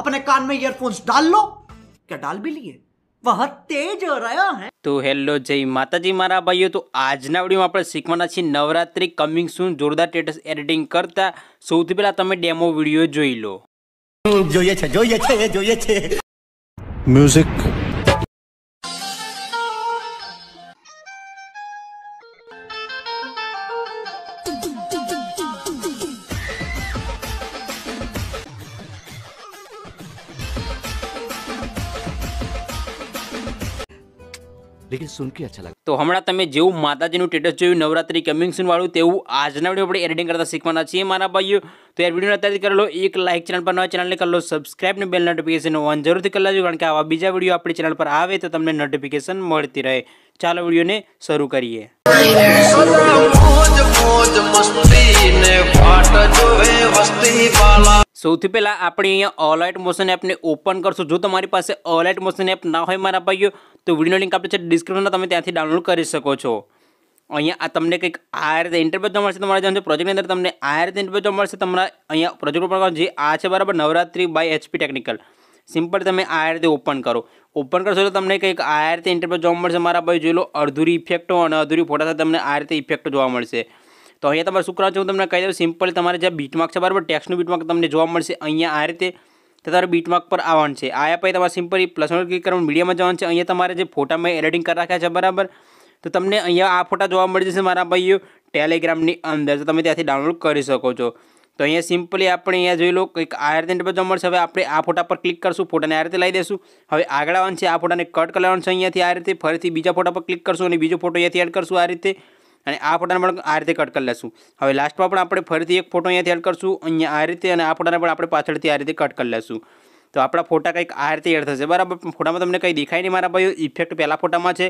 अपने कान में ईयरफोन्स डाल लो क्या डाल भी लिए बहुत તેજ હો રહ્યા હે તો હેલો જય માતાજી મારા ભાઈઓ તો આજના વિડીયોમાં આપણે શીખવાના છીએ નવરાત્રી કમિંગ સૂન જોરદાર સ્ટેટસ એડિટિંગ કરતા સૌથી પહેલા તમે ડેમો વિડીયો જોઈ લો જોઈએ છે જોઈએ છે જોઈએ છે મ્યુઝિક लेकिन सुन के अच्छा लगा તો હમણાં તમે જેવું માતાજીનું સ્ટેટસ જોયું નવરાત્રી કમિંગ સુન વાળું તેવું આજના વિડીયો આપણે એડિટિંગ કરતા શીખવાના છીએ મારા ભાઈઓ તો યાર વિડીયો અત્યારે કરી લો એક લાઇક ચેનલ પર નવા ચેનલને કરી લો સબસ્ક્રાઇબ બેલ નોટિફિકેશન ઓન જરૂરથી કરી લેજો કારણ કે આવા બીજા વિડીયો આપણી ચેનલ પર આવે તો તમને નોટિફિકેશન મળતી રહે ચાલો વિડીયોને શરૂ કરીએ સૌથી પહેલાં આપણે અહીંયા ઓલાઇટ મોશન એપને ઓપન કરશું જો તમારી પાસે ઓલાઇટ મોશન એપ ના હોય મારા ભાઈઓ તો વિડીયો લિંક આપણે છે ડિસ્ક્રિપ્શનમાં તમે ત્યાંથી ડાઉનલોડ કરી શકો છો અહીંયા આ તમને કંઈક આ રીતે ઇન્ટરવ્યુ જોવા મળશે તમારા જેમ પ્રોજેક્ટની અંદર તમને આ રીતે ઇન્ટરવ્યુ જોવા મળશે તમારા અહીંયા પ્રોજેક્ટ ઉપર જે આ છે બરાબર Navratri by HP technical simple તમે આ રીતે ઓપન કરો ઓપન કરશો તો તમને કંઈક આ રીતે ઇન્ટરવ્યુ જોવા મળશે મારા ભાઈ જોઈ લો અડધુરી ઇફેક્ટો અને અધૂરી ફોટા સાથે તમને આ રીતે ઇફેક્ટો જોવા મળશે તો અહીંયા તમારે શું કરવાનું છે હું તમને કહી દઉં સિમ્પલ તમારે જે બીટમાર્ક છે બરાબર ટેક્સનું બીટમાર્ક તમને જોવા મળશે અહીંયા આ રીતે તમારે બીટમાર્ક પર આવવાનું છે આયા પછી તમારે સિમ્પલી પ્લસમાં ક્લિક કરવાનું મીડિયામાં જવાનું છે અહીંયા તમારે જે ફોટામાં એડિટિંગ કરી રાખ્યા છે બરાબર તો તમને અહીંયા આ ફોટા જોવા મળી જશે મારા ભાઈઓ ટેલિગ્રામની અંદર તો તમે ત્યાંથી ડાઉનલોડ કરી શકો છો તો અહીંયા સિમ્પલી આપણે અહીંયા જોઈ લો કંઈક આ રીતે જોવા મળશે હવે આપણે આ ફોટા પર ક્લિક કરશું ફોટાને આ રીતે લઈ દઈશું હવે આગળ આવવાનું છે આ ફોટાને કટ કરવાનું છે અહીંયાથી આ રીતે ફરીથી બીજા ફોટા પર ક્લિક કરશું અને બીજો ફોટો અહીંયાથી એડ કરશું આ રીતે અને આ ફોટાને પણ આ રીતે કટ કરી લેશું હવે લાસ્ટમાં પણ આપણે ફરીથી એક ફોટો અહીંયાથી એડ કરશું અહીંયા આ રીતે અને આ ફોટાને પણ આપણે પાછળથી આ રીતે કટ કરી લઈશું તો આપણા ફોટા કંઈક આ રીતે એડ થશે બરાબર ફોટામાં તમને કંઈ દેખાય નહીં મારા ભાઈઓ ઇફેક્ટ પહેલા ફોટામાં છે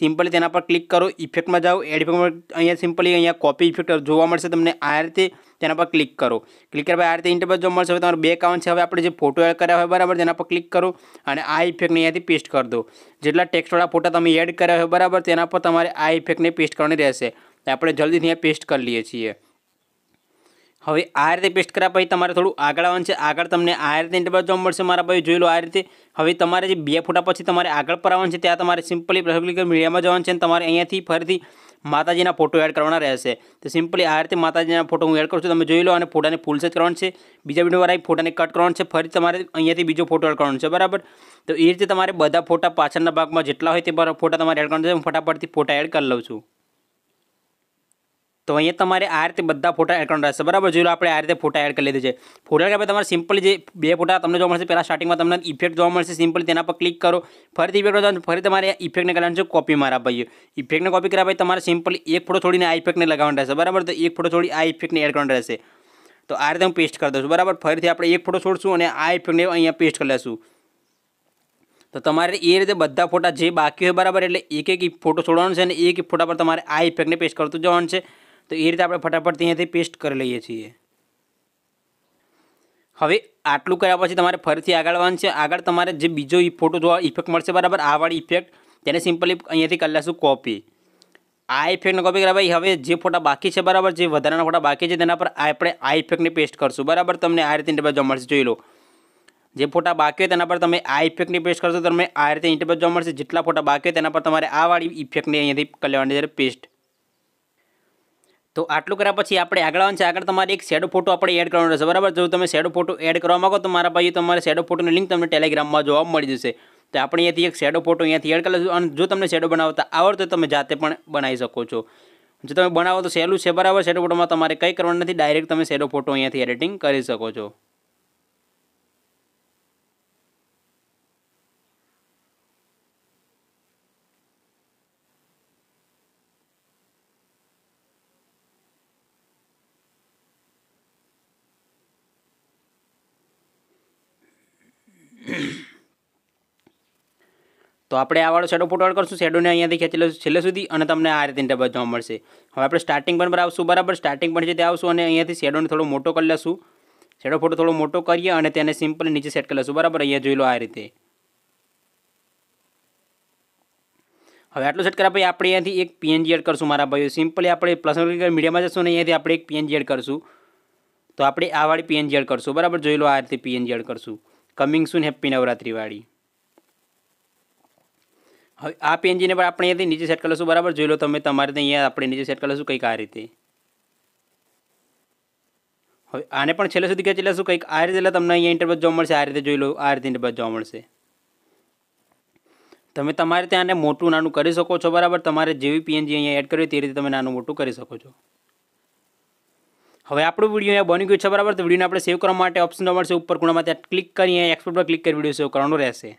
સિમ્પલી તેના પર ક્લિક કરો ઇફેક્ટમાં જાઓ એડ ઇફેક્ટમાં અહીંયા સિમ્પલી અહીંયા કોપી ઇફેક્ટ જોવા મળશે તમને આ રીતે તેના પર ક્લિક કરો ક્લિક કરવા આ રીતે ઇન્ટરફેસ જોવા મળશે હવે તમારો બે કાઉન્ટ છે હવે આપણે જે ફોટો એડ કર્યા હોય બરાબર તેના પર ક્લિક કરો અને આ ઇફેક્ટને અહીંયાથી પેસ્ટ કરી દો જેટલા ટેક્સ્ટવાળા ફોટા તમે એડ કર્યા હોય બરાબર તેના પર તમારે આ ઇફેક્ટને પેસ્ટ કરવાની રહેશે આપણે જલ્દીથી અહીંયા પેસ્ટ કરી લઈએ છીએ હવે આ રીતે પેસ્ટ કર્યા પછી તમારે થોડું આગળ આવવાનું છે આગળ તમને આ રીતે ઇન્ટરવ્યુ જોવા મળશે મારા ભાઈ જોઈ લો આ રીતે હવે તમારે જે બે ફોટા પછી તમારે આગળ પર આવવાનું છે ત્યાં તમારે સિમ્પલી પ્રફિકલ મીડિયામાં જવાનું છે અને તમારે અહીંયાથી ફરીથી માતાજીના ફોટો એડ કરવાના રહેશે તો સિમ્પલી આ રીતે માતાજીના ફોટો હું એડ કરું છું તમે જોઈ લો અને ફોટાને ફૂલ સેજ કરવાનું છે બીજા વિડીયો વાળા ફોટાને કટ કરવાનું છે ફરી તમારે અહીંયાથી બીજો ફોટો એડ કરવાનો છે બરાબર તો એ રીતે તમારે બધા ફોટા પાછળના ભાગમાં જેટલા હોય તે ફોટા તમારે એડ કરવાનો છે હું ફટાફટથી ફોટા એડ કરી લઉં છું તો અહીંયા તમારે આ રીતે બધા ફોટા એડ કરવાના રહેશે બરાબર જોઈ લો આપણે આ રીતે ફોટા એડ કરી લીધે છે ફોટા એડ તમારે સિમ્પલ જે બે ફોટા તમને જોવા મળશે પહેલાં સ્ટાર્ટિંગમાં તમને ઇફેક્ટ જોવા મળશે સિમ્પલ તેના પર ક્લિક કરો ફરીથી ઇફેક્ટ જોવા ફરી તમારે ઇફેક્ટને કરવાનું છે કોપી મારા ભાઈઓ ઇફેક્ટને કોપી કર્યા પછી તમારે સિમ્પલ એક ફોટો છોડીને આ ઇફેક્ટને લગાવવાનો રહેશે બરાબર તો એક ફોટો છોડી આ ઇફેક્ટને એડ કરવાનો રહેશે તો આ રીતે હું પેસ્ટ કરી દઉં છું બરાબર ફરીથી આપણે એક ફોટો છોડશું અને આ ઇફેક્ટને અહીંયા પેસ્ટ કરી લેશું તો તમારે એ રીતે બધા ફોટા જે બાકી હોય બરાબર એટલે એક એક ફોટો છોડવાનો છે અને એક ફોટા પર તમારે આ ઇફેક્ટને પેસ્ટ કરતું જવાનું છે તો એ રીતે આપણે ફટાફટ અહીંયાથી પેસ્ટ કરી લઈએ છીએ હવે આટલું કર્યા પછી તમારે ફરીથી આગળ આવવાનું છે આગળ તમારે જે બીજો ફોટો જોવા ઇફેક્ટ મળશે બરાબર આવાળી ઇફેક્ટ તેને સિમ્પલી અહીંયાથી કરી લેશું કોપી આ ઇફેક્ટને કોપી કર્યા ભાઈ હવે જે ફોટા બાકી છે બરાબર જે વધારાના ફોટા બાકી છે તેના પર આપણે આ ઇફેક્ટને પેસ્ટ કરશું બરાબર તમને આ રીતે ઇન્ટરપ્રેટ જોવા મળશે જોઈ લો જે ફોટા બાકી હોય તેના પર તમે આ ઇફેક્ટની પેસ્ટ કરશો તમને આ રીતે ઇન્ટરપ્રેટ જોવા મળશે જેટલા ફોટા બાકી હોય તેના પર તમારે આ ઇફેક્ટને અહીંયાથી કરી લેવાની પેસ્ટ તો આટલું કર્યા પછી આપણે આગળ આવવાનું છે આગળ તમારે એક શેડો ફોટો આપણે એડ કરવાનો રહેશે બરાબર જો તમે શેડો ફોટો એડ કરવા માગો તો મારા ભાઈ તમારે શેડો ફોટોની લિંક તમને ટેલિગ્રામમાં જોવા મળી જશે તો આપણે અહીંયાથી એક શેડો ફોટો અહીંયાથી એડ કરી લઈશું અને જો તમને શેડો બનાવતા આવડતો તમે જાતે પણ બનાવી શકો છો જો તમે બનાવો તો સહેલું છે બરાબર શેડો ફોટોમાં તમારે કંઈ કરવાનું નથી ડાયરેક્ટ તમે શેડો ફોટો અહીંયાથી એડિટિંગ કરી શકો છો તો આપણે આ વાળો શેડો ફોટો એડ કરશું શેડોને અહીંયાથી ખેંચેલો છેલ્લે સુધી અને તમને આ રીતે ડબ્બા જોવા મળશે હવે આપણે સ્ટાર્ટિંગ પણ પર આવશું બરાબર સ્ટાર્ટિંગ પણ છે તે આવશું અને અહીંયાથી શેડોને થોડો મોટો કરી લેશું શેડો ફોટો થોડો મોટો કરીએ અને તેને સિમ્પલ નીચે સેટ કરી લેશું બરાબર અહીંયા જોઈ લો આ રીતે હવે આટલું સેટ કર્યા પછી આપણે અહીંયાથી એક પીએનજી એડ કરશું મારા ભાઈઓ સિમ્પલી આપણે પ્લસ મીડિયામાં જશું અને અહીંયાથી આપણે એક પીએનજી એડ કરશું તો આપણે આ વાળી પીએનજી એડ કરશું બરાબર જોઈ લો આ રીતે પીએનજી એડ કરશું કમિંગ સુન હેપી નવરાત્રિવાળી હવે આ પીએનજીને પણ આપણે અહીંયાથી નીચે સેટ કરીશું બરાબર જોઈ લો તમે તમારે અહીંયા આપણે નીચે સેટ કરીશું કંઈક આ રીતે હવે આને પણ છેલ્લે સુધી ખેંચી લેશું કંઈક આ રીતે એટલે તમને અહીંયા ઇન્ટરવ્યુ જોવા મળશે આ રીતે જોઈ લો આ રીતે ઇન્ટરવ્યુ જોવા મળશે તમે તમારે ત્યાં આને મોટું નાનું કરી શકો છો બરાબર તમારે જેવી પીએનજી અહીંયા એડ કરી તે રીતે તમે નાનું મોટું કરી શકો છો હવે આપણું વિડીયો અહીંયા બની ગયું છે બરાબર તો વિડીયોને આપણે સેવ કરવા માટે ઓપ્શન મળશે ઉપર ખૂણામાં ત્યાં ક્લિક કરીને એક્સપોર્ટ પર ક્લિક કરી વિડીયો સેવ કરવાનું રહેશે